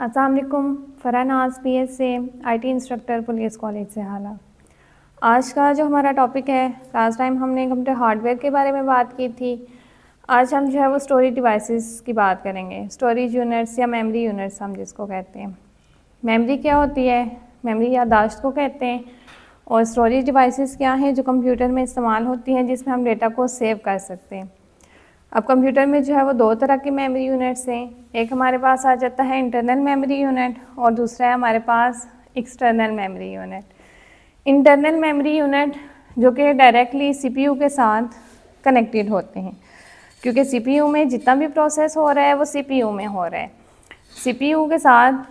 असलम फ़रहान आज P S से I T instructor police college से हाला आज का जो हमारा टॉपिक है लास्ट टाइम हमने कंप्यूटर हार्डवेयर के बारे में बात की थी आज हम जो है वो स्टोरेज डिवाइसेस की बात करेंगे स्टोरेज यूनिट्स या मेमोरी यूनिट्स हम जिसको कहते हैं मेमोरी क्या होती है मेमोरी यादाश्त को कहते हैं और स्टोरेज डिवाइसेस क्या हैं जो कंप्यूटर में इस्तेमाल होती हैं जिसमें हम डेटा को सेव कर सकते हैं अब कंप्यूटर में जो है वो दो तरह के मेमोरी यूनिट्स हैं एक हमारे पास आ जाता है इंटरनल मेमोरी यूनिट और दूसरा है हमारे पास external memory unit internal memory unit जो कि डायरेक्टली सीपीयू के साथ कनेक्टेड होते हैं क्योंकि सीपीयू में जितना भी प्रोसेस हो रहा है वो सीपीयू में हो रहा है सीपीयू के साथ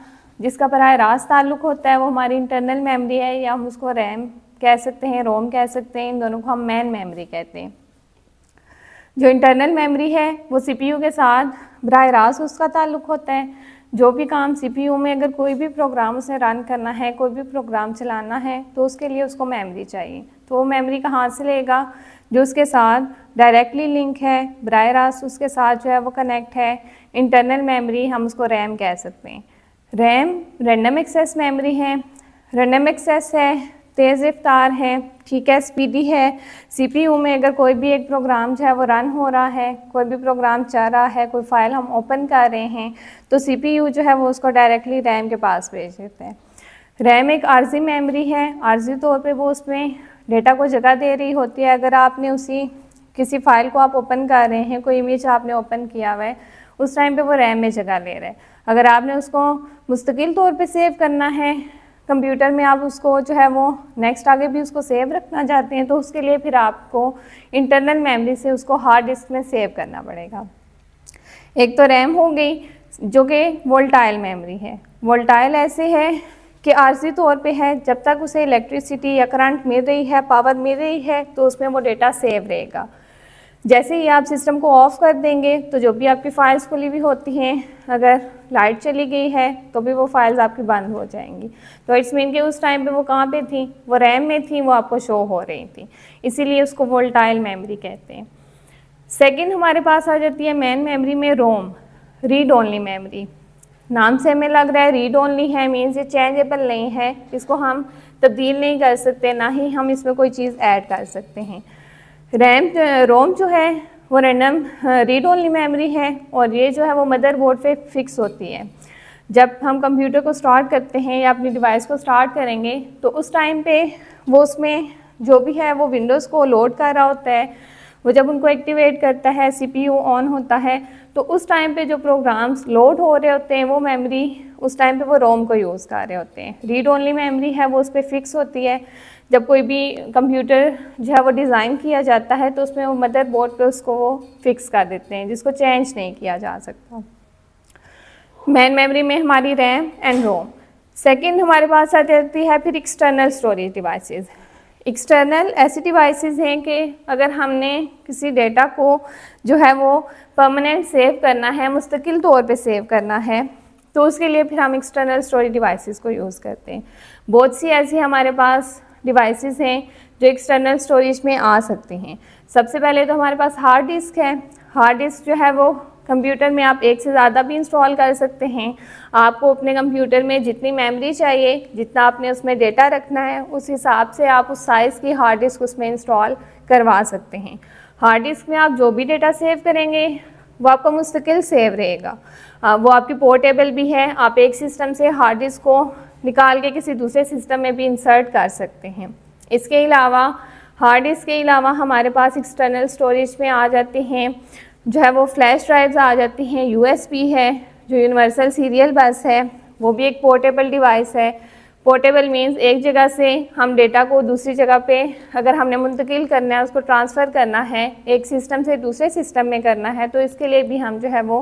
जिसका बरह रास्त ताल्लुक होता है वो हमारी इंटरनल मेमोरी है या हम उसको रैम कह सकते हैं रोम कह सकते हैं इन दोनों को हम मैन मेमोरी कहते हैं जो इंटरनल मेमोरी है वो सीपीयू के साथ बर रास्त उसका ताल्लुक होता है जो भी काम सीपीयू में अगर कोई भी प्रोग्राम उसे रन करना है कोई भी प्रोग्राम चलाना है तो उसके लिए उसको मेमोरी चाहिए तो वो मेमोरी कहाँ से लेगा जो उसके साथ डायरेक्टली लिंक है बर रास्त उसके साथ जो है वो कनेक्ट है इंटरनल मेमोरी हम उसको रैम कह सकते हैं रैम रैंडम एक्सेस मेमोरी है रैंडम एक्सेस है तेज़ रफ्तार है ठीक है स्पीडी है सीपीयू में अगर कोई भी एक प्रोग्राम जो है वो रन हो रहा है कोई भी प्रोग्राम चल रहा है कोई फाइल हम ओपन कर रहे हैं तो सीपीयू जो है वो उसको डायरेक्टली रैम के पास भेज देते हैं रैम एक आर्जी मेमोरी है आर्जी तौर पे वो उसमें डेटा को जगह दे रही होती है अगर आपने उसी किसी फाइल को आप ओपन कर रहे हैं कोई इमेज आपने ओपन किया हुआ है उस टाइम पे वो रैम में जगह ले रहा है अगर आपने उसको मुस्तकिल तौर पे सेव करना है कंप्यूटर में आप उसको जो है वो नेक्स्ट आगे भी उसको सेव रखना चाहते हैं तो उसके लिए फिर आपको इंटरनल मेमोरी से उसको हार्ड डिस्क में सेव करना पड़ेगा एक तो रैम हो गई जो कि वोल्टाइल मेमोरी है वोल्टाइल ऐसे है कि आर्जी तौर पे है जब तक उसे इलेक्ट्रिसिटी या करंट मिल रही है पावर मिल रही है तो उसमें वो डेटा सेव रहेगा जैसे ही आप सिस्टम को ऑफ़ कर देंगे तो जो भी आपकी फ़ाइल्स खुली हुई होती हैं अगर लाइट चली गई है तो भी वो फाइल्स आपकी बंद हो जाएंगी तो इट्स मीन कि उस टाइम पे वो कहाँ पे थी वो रैम में थी वो आपको शो हो रही थी इसीलिए उसको वोल्टाइल मेमोरी कहते हैं सेकंड हमारे पास आ जाती है मेन मेमोरी में रोम रीड ओनली मेमोरी नाम से हमें लग रहा है रीड ओनली है मीन्स ये चेंजेबल नहीं है इसको हम तब्दील नहीं कर सकते ना ही हम इसमें कोई चीज़ ऐड कर सकते हैं रैम रोम जो है वो रैंडम रीड ओनली मेमोरी है और ये जो है वो मदर बोर्ड पर फिक्स होती है जब हम कंप्यूटर को स्टार्ट करते हैं या अपनी डिवाइस को स्टार्ट करेंगे तो उस टाइम पे वो उसमें जो भी है वो विंडोज़ को लोड कर रहा होता है वो जब उनको एक्टिवेट करता है सीपीयू ऑन होता है तो उस टाइम पे जो प्रोग्राम्स लोड हो रहे होते हैं वो मेमोरी उस टाइम पे वो रोम को यूज़ कर रहे होते हैं रीड ओनली मेमोरी है वो उस पर फिक्स होती है जब कोई भी कंप्यूटर जो है वो डिज़ाइन किया जाता है तो उसमें वो मदर बोर्ड पर उसको वो फिक्स कर देते हैं जिसको चेंज नहीं किया जा सकता मेन मेमोरी में हमारी रैम एंड रोम सेकेंड हमारे पास आ जाती है फिर एक्सटर्नल स्टोरेज डिवाइसेस एक्सटर्नल ऐसी डिवाइसेस हैं कि अगर हमने किसी डेटा को जो है वो परमानेंट सेव करना है मुस्तकिल तौर पे सेव करना है तो उसके लिए फिर हम एक्सटर्नल स्टोरेज डिवाइसेस को यूज़ करते हैं बहुत सी ऐसी हमारे पास डिवाइसेस हैं जो एक्सटर्नल स्टोरेज में आ सकते हैं सबसे पहले तो हमारे पास हार्ड डिस्क है हार्ड डिस्क जो है वो कंप्यूटर में आप एक से ज़्यादा भी इंस्टॉल कर सकते हैं आपको अपने कंप्यूटर में जितनी मेमोरी चाहिए जितना आपने उसमें डेटा रखना है उस हिसाब से आप उस साइज़ की हार्ड डिस्क उसमें इंस्टॉल करवा सकते हैं हार्ड डिस्क में आप जो भी डेटा सेव करेंगे वो आपका मुस्तकिल सेव रहेगा वो आपकी पोर्टेबल भी है आप एक सिस्टम से हार्ड डिस्क को निकाल के किसी दूसरे सिस्टम में भी इंसर्ट कर सकते हैं इसके अलावा हार्ड डिस्क के अलावा हमारे पास एक्सटर्नल स्टोरेज में आ जाते हैं जो है वो फ्लैश ड्राइव्स आ जाती हैं यूएसबी है जो यूनिवर्सल सीरियल बस है वो भी एक पोर्टेबल डिवाइस है पोर्टेबल मीन्स एक जगह से हम डेटा को दूसरी जगह पे अगर हमने मुंतकिल करना है उसको ट्रांसफ़र करना है एक सिस्टम से दूसरे सिस्टम में करना है तो इसके लिए भी हम जो है वो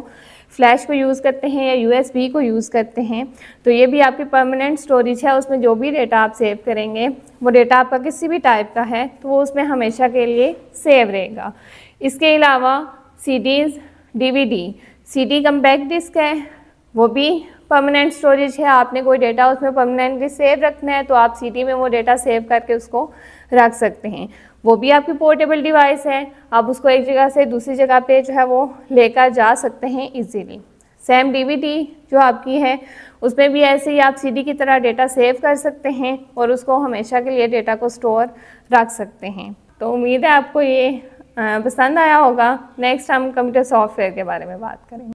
फ्लैश को यूज़ करते हैं या यूएसबी को यूज़ करते हैं तो ये भी आपकी परमानेंट स्टोरेज है उसमें जो भी डेटा आप सेव करेंगे वो डेटा आपका किसी भी टाइप का है तो वो उसमें हमेशा के लिए सेव रहेगा इसके अलावा CDs DVD CD back disk है वो भी परमानेंट स्टोरेज है आपने कोई डेटा उसमें परमानेंटली सेव रखना है तो आप सीडी में वो डेटा सेव करके उसको रख सकते हैं वो भी आपकी पोर्टेबल डिवाइस है आप उसको एक जगह से दूसरी जगह पे जो है वो लेकर जा सकते हैं इजीली सेम डीवीडी जो आपकी है उसमें भी ऐसे ही आप सीडी की तरह डेटा सेव कर सकते हैं और उसको हमेशा के लिए डेटा को स्टोर रख सकते हैं तो उम्मीद है आपको ये हाँ, पसंद आया होगा नेक्स्ट हम कंप्यूटर सॉफ्टवेयर के बारे में बात करेंगे